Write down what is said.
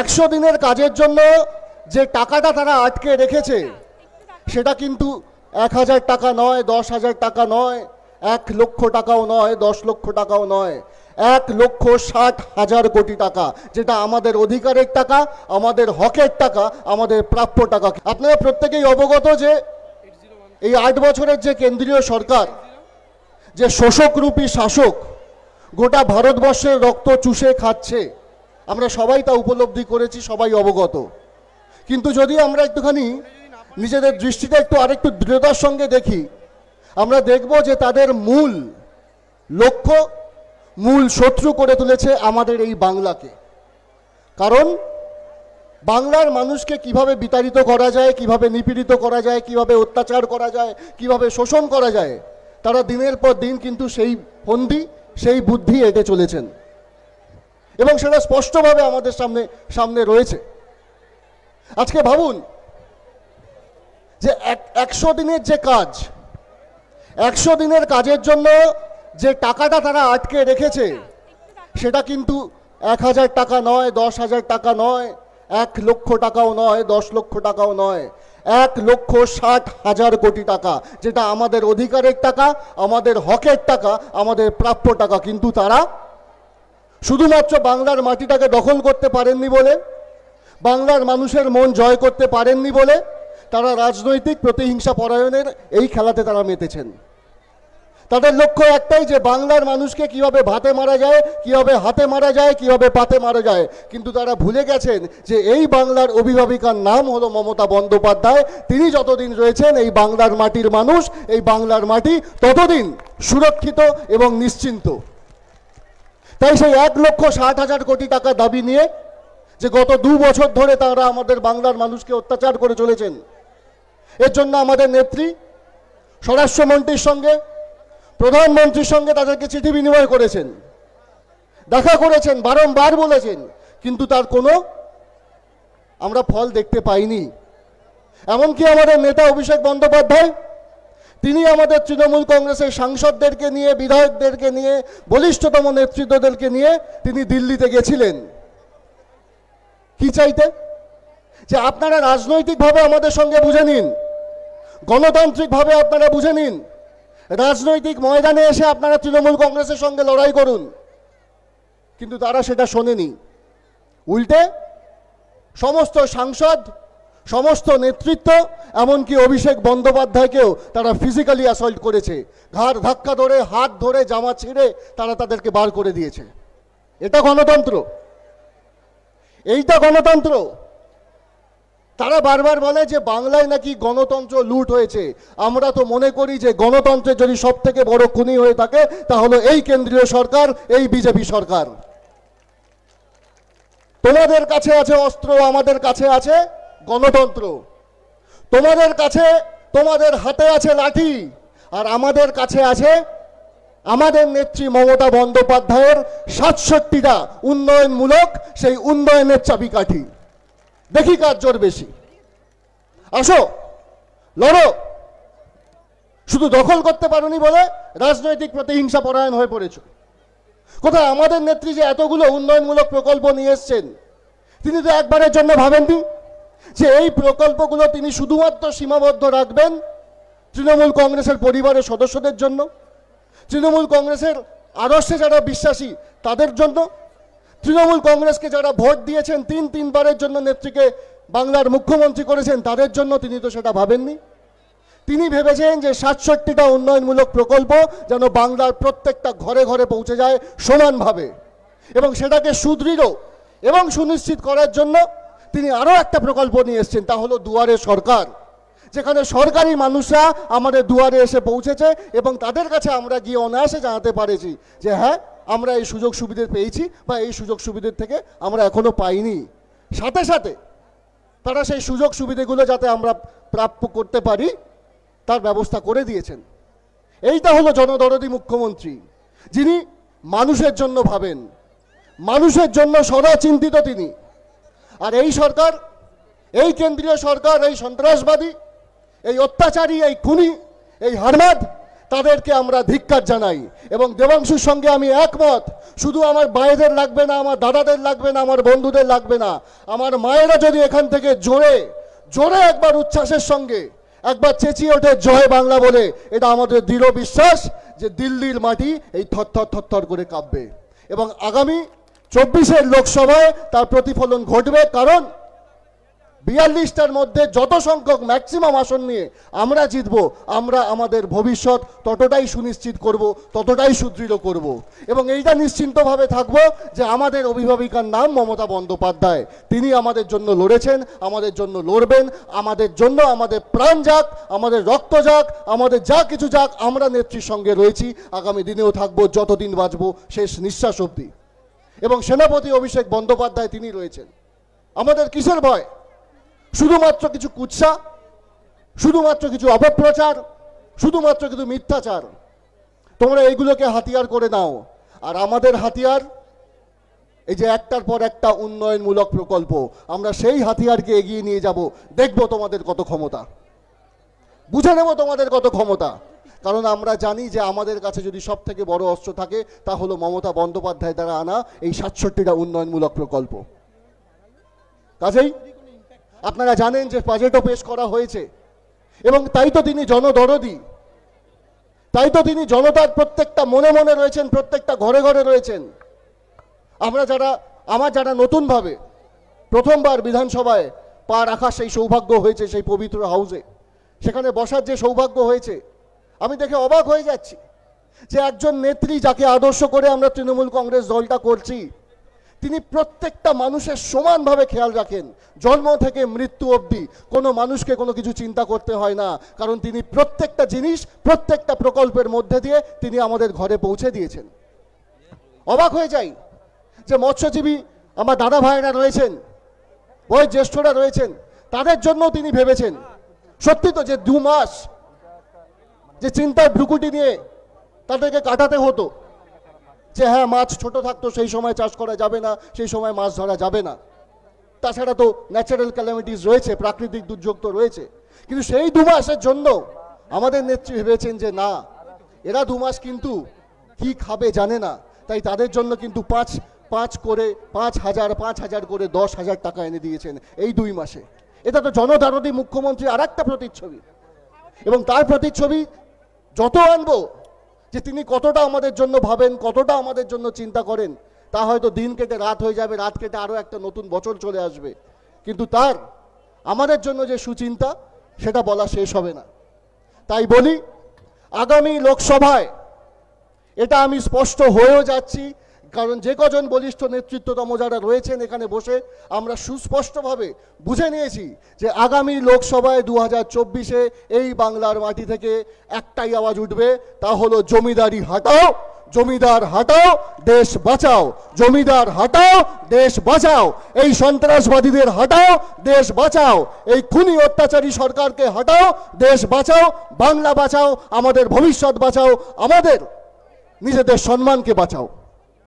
একশো দিনের কাজের জন্য যে টাকাটা তারা আটকে রেখেছে সেটা কিন্তু এক হাজার টাকা নয় দশ হাজার টাকা নয় এক লক্ষ টাকাও নয় দশ লক্ষ টাকাও নয় এক লক্ষ ষাট হাজার কোটি টাকা যেটা আমাদের অধিকারের টাকা আমাদের হকের টাকা আমাদের প্রাপ্য টাকা আপনারা প্রত্যেকেই অবগত যে এই আট বছরের যে কেন্দ্রীয় সরকার যে শোষকরূপী শাসক গোটা ভারতবর্ষের রক্ত চুষে খাচ্ছে আমরা সবাই তা উপলব্ধি করেছি সবাই অবগত কিন্তু যদি আমরা একটুখানি নিজেদের দৃষ্টিটা একটু আরেকটু দৃঢ়তার সঙ্গে দেখি আমরা দেখব যে তাদের মূল লক্ষ্য মূল শত্রু করে তুলেছে আমাদের এই বাংলাকে কারণ বাংলার মানুষকে কিভাবে বিতাড়িত করা যায় কিভাবে নিপীড়িত করা যায় কিভাবে অত্যাচার করা যায় কিভাবে শোষণ করা যায় তারা দিনের পর দিন কিন্তু সেই ফন্দি সেই বুদ্ধি এঁটে চলেছেন এবং সেটা স্পষ্টভাবে আমাদের সামনে সামনে রয়েছে আজকে ভাবুন যে একশো দিনের যে কাজ একশো দিনের কাজের জন্য যে টাকাটা তারা আটকে রেখেছে সেটা কিন্তু এক হাজার টাকা নয় দশ হাজার টাকা নয় এক লক্ষ টাকাও নয় দশ লক্ষ টাকাও নয় এক লক্ষ ষাট হাজার কোটি টাকা যেটা আমাদের অধিকারের টাকা আমাদের হকের টাকা আমাদের প্রাপ্য টাকা কিন্তু তারা শুধুমাত্র বাংলার মাটিটাকে দখল করতে পারেননি বলে বাংলার মানুষের মন জয় করতে পারেননি বলে তারা রাজনৈতিক প্রতিহিংসা পরায়ণের এই খেলাতে তারা মেতেছেন তাদের লক্ষ্য একটাই যে বাংলার মানুষকে কিভাবে ভাতে মারা যায় কিভাবে হাতে মারা যায় কিভাবে পাতে মারা যায় কিন্তু তারা ভুলে গেছেন যে এই বাংলার অভিভাবিকার নাম হলো মমতা বন্দ্যোপাধ্যায় তিনি যতদিন রয়েছেন এই বাংলার মাটির মানুষ এই বাংলার মাটি ততদিন সুরক্ষিত এবং নিশ্চিন্ত তাই সেই এক লক্ষ ষাট হাজার কোটি টাকা দাবি নিয়ে যে গত দু বছর ধরে তারা আমাদের বাংলার মানুষকে অত্যাচার করে চলেছেন এর জন্য আমাদের নেত্রী স্বরাষ্ট্রমন্ত্রীর সঙ্গে প্রধানমন্ত্রীর সঙ্গে তাদেরকে চিঠি বিনিময় করেছেন দেখা করেছেন বারংবার বলেছেন কিন্তু তার কোনো আমরা ফল দেখতে পাইনি এমনকি আমাদের নেতা অভিষেক বন্দ্যোপাধ্যায় তিনি আমাদের তৃণমূল কংগ্রেসের সাংসদদেরকে নিয়ে বিধায়কদেরকে নিয়ে বলিষ্ঠতম নেতৃত্বদেরকে নিয়ে তিনি দিল্লিতে গেছিলেন কি চাইতে যে আপনারা রাজনৈতিকভাবে আমাদের সঙ্গে বুঝে নিন গণতান্ত্রিকভাবে আপনারা বুঝে নিন রাজনৈতিক ময়দানে এসে আপনারা তৃণমূল কংগ্রেসের সঙ্গে লড়াই করুন কিন্তু তারা সেটা শোনেনি উল্টে সমস্ত সাংসদ সমস্ত নেতৃত্ব এমনকি অভিষেক বন্দ্যোপাধ্যায়কেও তারা ফিজিক্যালি অ্যাসল্ট করেছে ঘাড় ধাক্কা ধরে হাত ধরে জামা ছিঁড়ে তারা তাদেরকে বার করে দিয়েছে এটা গণতন্ত্র এইটা গণতন্ত্র তারা বারবার বলে যে বাংলায় নাকি গণতন্ত্র লুট হয়েছে আমরা তো মনে করি যে গণতন্ত্রের যদি সব থেকে বড় খুনি হয়ে থাকে তাহলে এই কেন্দ্রীয় সরকার এই বিজেপি সরকার তোমাদের কাছে আছে অস্ত্র আমাদের কাছে আছে গণতন্ত্র তোমাদের কাছে তোমাদের হাতে আছে লাঠি আর আমাদের কাছে আছে আমাদের নেত্রী মমতা বন্দ্যোপাধ্যায়ের সাতষট্টিটা উন্নয়নমূলক সেই উন্নয়নের চাবিকাঠি দেখি কার জোর বেশি আসো লড়ো শুধু দখল করতে পারোনি বলে রাজনৈতিক প্রতিহিংসা পরায়ণ হয়ে পড়েছ কোথায় আমাদের নেত্রী যে এতগুলো উন্নয়নমূলক প্রকল্প নিয়ে এসছেন তিনি তো একবারের জন্য ভাবেননি যে এই প্রকল্পগুলো তিনি শুধুমাত্র সীমাবদ্ধ রাখবেন তৃণমূল কংগ্রেসের পরিবারের সদস্যদের জন্য তৃণমূল কংগ্রেসের আদর্শে যারা বিশ্বাসী তাদের জন্য তৃণমূল কংগ্রেসকে যারা ভোট দিয়েছেন তিন তিনবারের জন্য নেত্রীকে বাংলার মুখ্যমন্ত্রী করেছেন তাদের জন্য তিনি তো সেটা ভাবেননি তিনি ভেবেছেন যে সাতষট্টিটা উন্নয়নমূলক প্রকল্প যেন বাংলার প্রত্যেকটা ঘরে ঘরে পৌঁছে যায় সমানভাবে এবং সেটাকে সুদৃঢ় এবং সুনিশ্চিত করার জন্য তিনি আরও একটা প্রকল্প নিয়ে এসছেন তা হলো দুয়ারে সরকার যেখানে সরকারি মানুষরা আমাদের দুয়ারে এসে পৌঁছেছে এবং তাদের কাছে আমরা গিয়ে অনায়াসে জানাতে পারেছি যে হ্যাঁ আমরা এই সুযোগ সুবিধে পেয়েছি বা এই সুযোগ সুবিধের থেকে আমরা এখনও পাইনি সাথে সাথে তারা সেই সুযোগ সুবিধেগুলো যাতে আমরা প্রাপ্য করতে পারি তার ব্যবস্থা করে দিয়েছেন এইটা হলো জনদরদি মুখ্যমন্ত্রী যিনি মানুষের জন্য ভাবেন মানুষের জন্য সদা চিন্তিত তিনি আর এই সরকার এই কেন্দ্রীয় সরকার এই সন্ত্রাসবাদী এই অত্যাচারী এই খুনি এই হারমাদ তাদেরকে আমরা ধিক্কার জানাই এবং দেবাংশুর সঙ্গে আমি একমত শুধু আমার বায়েদের লাগবে না আমার দাদাদের লাগবে না আমার বন্ধুদের লাগবে না আমার মায়েরা যদি এখান থেকে জোরে জোরে একবার উচ্ছ্বাসের সঙ্গে একবার চেঁচিয়ে ওঠে জয় বাংলা বলে এটা আমাদের দৃঢ় বিশ্বাস যে দিল্লির মাটি এই থরথর থরথর করে কাঁপবে এবং আগামী চব্বিশের লোকসভায় তার প্রতিফলন ঘটবে কারণ বিয়াল্লিশটার মধ্যে যত সংখ্যক ম্যাক্সিমাম আসন নিয়ে আমরা জিতব আমরা আমাদের ভবিষ্যৎ ততটাই সুনিশ্চিত করব ততটাই সুদৃঢ় করব এবং এইটা নিশ্চিন্তভাবে থাকব যে আমাদের অভিভাবিকার নাম মমতা বন্দ্যোপাধ্যায় তিনি আমাদের জন্য লড়েছেন আমাদের জন্য লড়বেন আমাদের জন্য আমাদের প্রাণ যাক আমাদের রক্ত যাক আমাদের যা কিছু যাক আমরা নেত্রীর সঙ্গে রয়েছি আগামী দিনেও থাকবো যতদিন বাঁচব শেষ নিঃশ্বাস অবধি এবং সেনাপতি অভিষেক বন্দ্যোপাধ্যায় তিনি রয়েছেন আমাদের কিসের ভয় শুধুমাত্র কিছু কুৎসা শুধুমাত্র কিছু অপপ্রচার শুধুমাত্র কিছু মিথ্যাচার তোমরা এইগুলোকে হাতিয়ার করে নাও আর আমাদের হাতিয়ার এই যে একটার পর একটা উন্নয়নমূলক প্রকল্প আমরা সেই হাতিয়ারকে এগিয়ে নিয়ে যাব দেখব তোমাদের কত ক্ষমতা বুঝে নেব তোমাদের কত ক্ষমতা কারণ আমরা জানি যে আমাদের কাছে যদি সব থেকে বড় অস্ত্র থাকে তা হলো মমতা বন্দ্যোপাধ্যায় দ্বারা আনা এই সাতষট্টিটা উন্নয়নমূলক প্রকল্প কাজেই আপনারা জানেন যে বাজেটও পেশ করা হয়েছে এবং তাই তো তিনি জনদরদি তাই তো তিনি জনতার প্রত্যেকটা মনে মনে রয়েছেন প্রত্যেকটা ঘরে ঘরে রয়েছেন আমরা যারা আমার যারা নতুনভাবে প্রথমবার বিধানসভায় পা রাখা সেই সৌভাগ্য হয়েছে সেই পবিত্র হাউসে সেখানে বসার যে সৌভাগ্য হয়েছে আমি দেখে অবাক হয়ে যাচ্ছি যে একজন নেত্রী যাকে আদর্শ করে আমরা তৃণমূল কংগ্রেস দলটা করছি তিনি প্রত্যেকটা মানুষের সমানভাবে খেয়াল রাখেন জন্ম থেকে মৃত্যু অবধি কোনো মানুষকে কোনো কিছু চিন্তা করতে হয় না কারণ তিনি প্রত্যেকটা জিনিস প্রত্যেকটা প্রকল্পের মধ্যে দিয়ে তিনি আমাদের ঘরে পৌঁছে দিয়েছেন অবাক হয়ে যাই যে মৎস্যজীবী আমার দাদা ভাইরা রয়েছেন বয়োজ্যেষ্ঠরা রয়েছেন তাদের জন্য তিনি ভেবেছেন সত্যি তো যে দু মাস যে চিন্তায় ভ্রুকুটি নিয়ে তাদেরকে কাটাতে হতো যে হ্যাঁ মাছ ছোট থাকতো সেই সময় চাষ করা যাবে না সেই সময় মাছ ধরা যাবে না তাছাড়া তো ন্যাচারাল ক্যালামিটিস রয়েছে প্রাকৃতিক দুর্যোগ তো রয়েছে কিন্তু সেই দু মাসের জন্য আমাদের নেত্রী ভেবেছেন যে না এরা দু মাস কিন্তু কি খাবে জানে না তাই তাদের জন্য কিন্তু পাঁচ পাঁচ করে পাঁচ হাজার পাঁচ হাজার করে দশ হাজার টাকা এনে দিয়েছেন এই দুই মাসে এটা তো জনধারণী মুখ্যমন্ত্রী আর একটা প্রতিচ্ছবি এবং তার প্রতিচ্ছবি যত আনবো যে তিনি কতটা আমাদের জন্য ভাবেন কতটা আমাদের জন্য চিন্তা করেন তা হয়তো দিন কেটে রাত হয়ে যাবে রাত কেটে আরও একটা নতুন বছর চলে আসবে কিন্তু তার আমাদের জন্য যে সুচিন্তা সেটা বলা শেষ হবে না তাই বলি আগামী লোকসভায় এটা আমি স্পষ্ট হয়েও যাচ্ছি কারণ যে কজন বলিষ্ঠ নেতৃত্বতম যারা রয়েছেন এখানে বসে আমরা সুস্পষ্টভাবে বুঝে নিয়েছি যে আগামী লোকসভায় দু হাজার চব্বিশে এই বাংলার মাটি থেকে একটাই আওয়াজ উঠবে তা হলো জমিদারি হাটাও জমিদার হাটাও দেশ বাঁচাও জমিদার হাটাও দেশ বাঁচাও এই সন্ত্রাসবাদীদের হাটাও দেশ বাঁচাও এই খুনি অত্যাচারী সরকারকে হাটাও দেশ বাঁচাও বাংলা বাঁচাও আমাদের ভবিষ্যৎ বাঁচাও আমাদের নিজেদের সম্মানকে বাঁচাও